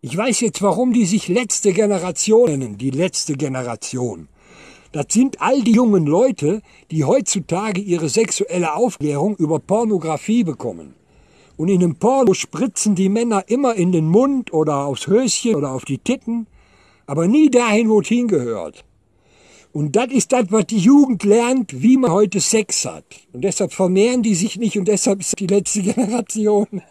Ich weiß jetzt, warum die sich letzte Generation nennen, die letzte Generation. Das sind all die jungen Leute, die heutzutage ihre sexuelle Aufklärung über Pornografie bekommen. Und in einem Porno spritzen die Männer immer in den Mund oder aufs Höschen oder auf die Titten, aber nie dahin, wo es hingehört. Und das ist das, was die Jugend lernt, wie man heute Sex hat. Und deshalb vermehren die sich nicht und deshalb ist die letzte Generation.